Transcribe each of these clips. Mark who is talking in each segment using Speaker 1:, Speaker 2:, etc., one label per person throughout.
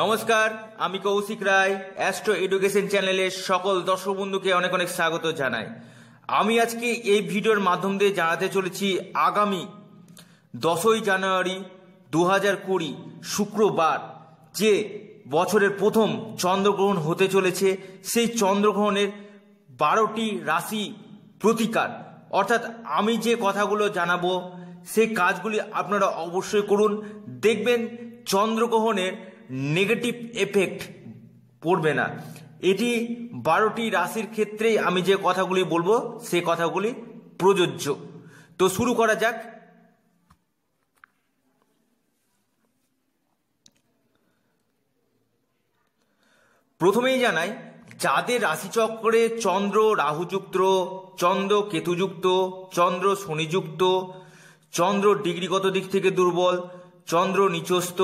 Speaker 1: নমস্কার আমি কৌশিক রায় astro education চ্যানেলের সকল দর্শক বন্ধুকে অনেক অনেক স্বাগত জানাই আমি আজকে এই ভিডিওর মাধ্যম দিয়ে জানাতে চলেছি আগামী দশই জানুয়ারি দু হাজার কুড়ি শুক্রবার যে বছরের প্রথম চন্দ্রগ্রহণ হতে চলেছে সেই চন্দ্রগ্রহণের বারোটি রাশি প্রতিকার অর্থাৎ আমি যে কথাগুলো জানাবো সেই কাজগুলি আপনারা অবশ্যই করুন দেখবেন চন্দ্রগ্রহণের নেগেটিভ এফেক্ট পড়বে না এটি বারোটি রাশির ক্ষেত্রেই আমি যে কথাগুলি বলবো সে কথাগুলি প্রযোজ্য তো শুরু করা যাক প্রথমেই জানাই যাদের রাশিচক্রে চন্দ্র রাহুযুক্ত চন্দ্র কেতুযুক্ত চন্দ্র শনিযুক্ত চন্দ্র ডিগ্রিগত দিক থেকে দুর্বল চন্দ্র নিচস্থ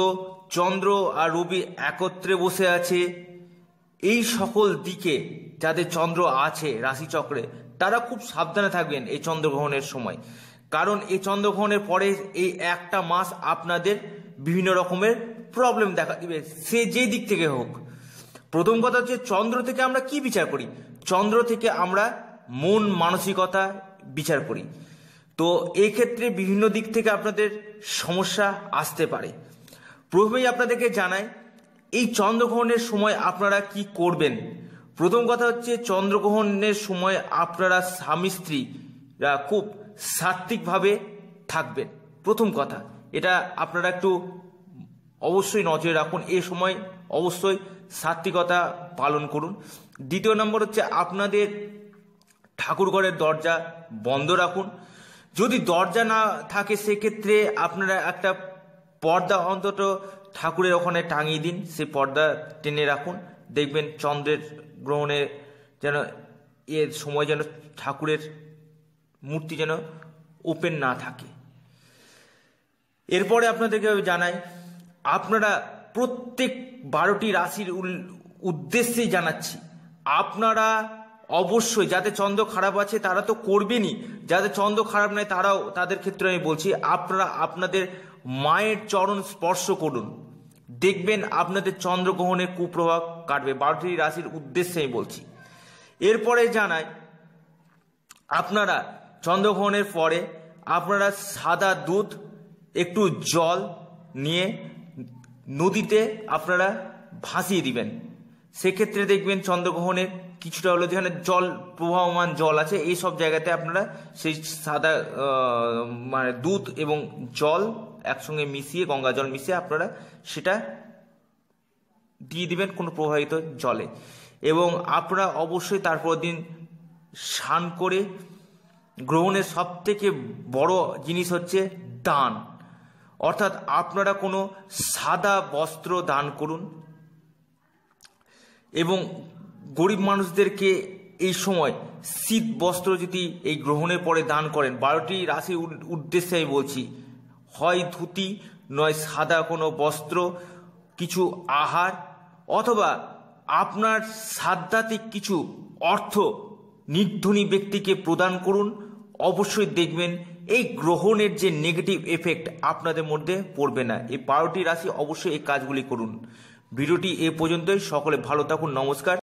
Speaker 1: চন্দ্র আর রবি একত্রে বসে আছে এই সকল দিকে যাদের চন্দ্র আছে রাশিচক্রে তারা খুব সাবধানে থাকবেন এই চন্দ্রগ্রহণের সময় কারণ এই চন্দ্রগ্রহণের পরে এই একটা মাস আপনাদের বিভিন্ন রকমের প্রবলেম দেখা দিবে সে যে দিক থেকে হোক প্রথম কথা হচ্ছে চন্দ্র থেকে আমরা কি বিচার করি চন্দ্র থেকে আমরা মন মানসিকতা বিচার করি তো এক্ষেত্রে বিভিন্ন দিক থেকে আপনাদের সমস্যা আসতে পারে প্রথমেই আপনাদেরকে জানাই এই চন্দ্রগ্রহণের সময় আপনারা কি করবেন প্রথম কথা হচ্ছে চন্দ্রগ্রহণের সময় আপনারা স্বামী স্ত্রীরা খুব সাত্ত্বিকভাবে থাকবেন প্রথম কথা এটা আপনারা একটু অবশ্যই নজরে রাখুন এ সময় অবশ্যই সাত্ত্বিকতা পালন করুন দ্বিতীয় নম্বর হচ্ছে আপনাদের ঠাকুরঘরের দরজা বন্ধ রাখুন যদি দরজা না থাকে সেক্ষেত্রে আপনারা একটা পর্দা অন্তত ঠাকুরের ওখানে টাঙিয়ে দিন সে পর্দা টেনে রাখুন দেখবেন চন্দ্রের গ্রহণে যেন এর সময় যেন ঠাকুরের মূর্তি যেন ওপেন না থাকে এরপরে আপনাদেরকে জানাই আপনারা প্রত্যেক বারোটি রাশির উদ্দেশ্যেই জানাচ্ছি আপনারা অবশ্যই যাদের চন্দ্র খারাপ আছে তারা তো করবেনই যাদের চন্দ্র খারাপ নয় তারাও তাদের ক্ষেত্রে আমি বলছি আপনারা আপনাদের মায়ের চরণ স্পর্শ করুন দেখবেন আপনাদের চন্দ্রগ্রহণের কুপ্রভাব কাটবে বারোটি রাশির উদ্দেশ্যে আমি বলছি এরপরে জানাই আপনারা চন্দ্রগ্রহণের পরে আপনারা সাদা দুধ একটু জল নিয়ে নদীতে আপনারা ভাসিয়ে দিবেন সেক্ষেত্রে দেখবেন চন্দ্রগ্রহণের কিছুটা হলো যেখানে জল প্রবাহমান জল আছে এই সব জায়গাতে আপনারা সেই সাদা মানে দুধ এবং জল একসঙ্গে মিশিয়ে গঙ্গা জল মিশিয়ে আপনারা সেটা দিয়ে দিবেন কোনো প্রবাহিত জলে এবং আপনারা অবশ্যই তারপর দিন স্নান করে গ্রহণের সব থেকে বড় জিনিস হচ্ছে দান অর্থাৎ আপনারা কোনো সাদা বস্ত্র দান করুন এবং গরিব মানুষদেরকে এই সময় শীত বস্ত্র যদি এই গ্রহণের পরে দান করেন বারোটি রাশির উদ্দেশ্যে আমি বলছি হয় ধুতি নয় সাদা কোনো বস্ত্র কিছু আহার অথবা আপনার সাধ্যাত্মিক কিছু অর্থ নির্ধনী ব্যক্তিকে প্রদান করুন অবশ্যই দেখবেন এই গ্রহণের যে নেগেটিভ এফেক্ট আপনাদের মধ্যে পড়বে না এই বারোটি রাশি অবশ্যই এই কাজগুলি করুন ভিডিওটি এ পর্যন্তই সকলে ভালো থাকুন নমস্কার